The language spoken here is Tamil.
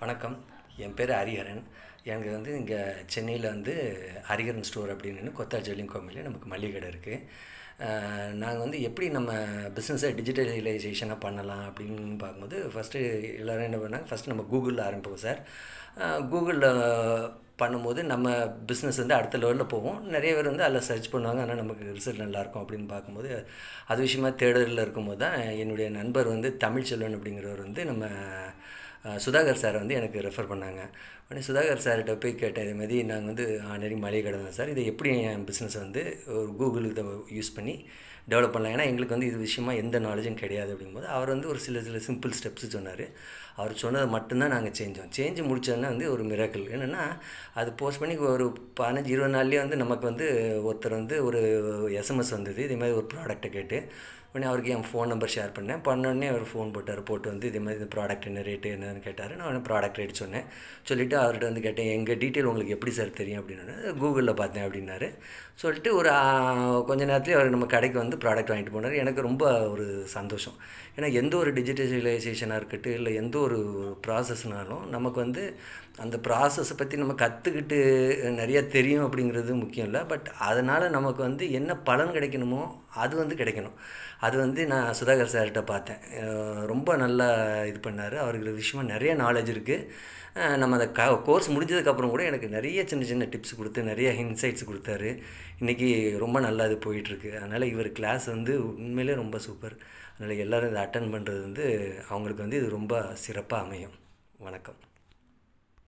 வணக்கம் என் பேர் ஹரிஹரன் எனக்கு வந்து இங்கே சென்னையில் வந்து ஹரிஹரன் ஸ்டோர் அப்படின்னு கொத்தா ஜெல்லிங் கோமிலே நமக்கு மளிகை கடை இருக்குது நாங்கள் வந்து எப்படி நம்ம பிஸ்னஸை டிஜிட்டலைசேஷனாக பண்ணலாம் அப்படின்னு பார்க்கும்போது ஃபஸ்ட்டு எல்லோரும் என்ன பண்ணாங்க ஃபஸ்ட்டு நம்ம கூகுளில் ஆரம்பிப்போம் சார் கூகுளில் பண்ணும்போது நம்ம பிஸ்னஸ் வந்து அடுத்த லெவலில் போவோம் நிறைய பேர் வந்து அதில் சர்ச் பண்ணுவாங்க ஆனால் நமக்கு ரிசல்ட் நல்லாயிருக்கும் அப்படின்னு பார்க்கும்போது அது விஷயமா தேடலில் இருக்கும்போது தான் என்னுடைய நண்பர் வந்து தமிழ்ச்செல்வன் அப்படிங்கிறவர் வந்து நம்ம சுதாகர் சார் வந்து எனக்கு ரெஃபர் பண்ணாங்க உடனே சுதாகர் சார்கிட்ட போய் கேட்டேன் மாதிரி நாங்கள் வந்து ஆல்ரெடி மளிகை கடை தான் சார் இதை எப்படி என் பிஸ்னஸ் வந்து ஒரு கூகுளுக்கு யூஸ் பண்ணி டெவலப் பண்ணலாம் ஏன்னா எங்களுக்கு வந்து இது விஷயமா எந்த நாலேஜும் கிடையாது அப்படிங்கும்போது அவர் வந்து ஒரு சில சில சிம்பிள் ஸ்டெப்ஸ் சொன்னார் அவர் சொன்னதை மட்டும்தான் நாங்கள் செஞ்சோம் செஞ்சு முடித்தோன்னா வந்து ஒரு மிராக்கல் என்னென்னா அது போஸ்ட் பண்ணி ஒரு பதினஞ்சு இருபது நாள்லேயே வந்து நமக்கு வந்து ஒருத்தர் வந்து ஒரு எஸ்எம்எஸ் வந்தது இதே மாதிரி ஒரு ப்ராடக்ட்டை கேட்டு உடனே அவருக்கு என் ஃபோன் நம்பர் ஷேர் பண்ணேன் பண்ணோடனே அவர் ஃபோன் போட்டார் போட்டு வந்து இதே மாதிரி இந்த ப்ராடக்ட் என்ன ரேட்டு என்ன என்னன்னு கேட்டார் நான் ப்ராடக்ட் ரேட் சொன்னேன் சொல்லிவிட்டு அவர்கிட்ட வந்து கேட்டேன் எங்கள் டீட்டெயில் உங்களுக்கு எப்படி சார் தெரியும் அப்படின்னு கூகுளில் பார்த்தேன் அப்படின்னாரு சொல்லிட்டு ஒரு கொஞ்ச நேரத்துலேயே அவர் நம்ம கடைக்கு வந்து ப்ராடக்ட் வாங்கிட்டு போனார் எனக்கு ரொம்ப ஒரு சந்தோஷம் ஏன்னா எந்த ஒரு டிஜிட்டலைசேஷனாக இருக்கட்டும் இல்லை எந்த ஒரு ப்ராசஸ்னாலும் நமக்கு வந்து அந்த ப்ராசஸை பற்றி நம்ம கற்றுக்கிட்டு நிறையா தெரியும் அப்படிங்கிறது முக்கியம் இல்லை பட் அதனால் நமக்கு வந்து என்ன பலன் கிடைக்கணுமோ அது வந்து கிடைக்கணும் அது வந்து நான் சுதாகர் சார்கிட்ட பார்த்தேன் ரொம்ப நல்லா இது பண்ணார் அவருக்கு விஷயம் மாதிரி நிறைய நாலேஜ் இருக்குது நம்ம அந்த க கோர்ஸ் முடிஞ்சதுக்கப்புறம் கூட எனக்கு நிறைய சின்ன சின்ன டிப்ஸ் கொடுத்து நிறைய இன்சைட்ஸ் கொடுத்தாரு இன்றைக்கி ரொம்ப நல்லா இது போயிட்டுருக்கு அதனால் இவர் கிளாஸ் வந்து உண்மையிலே ரொம்ப சூப்பர் அதனால் எல்லோரும் இதை அட்டன் பண்ணுறது வந்து அவங்களுக்கு வந்து இது ரொம்ப சிறப்பாக அமையும் வணக்கம்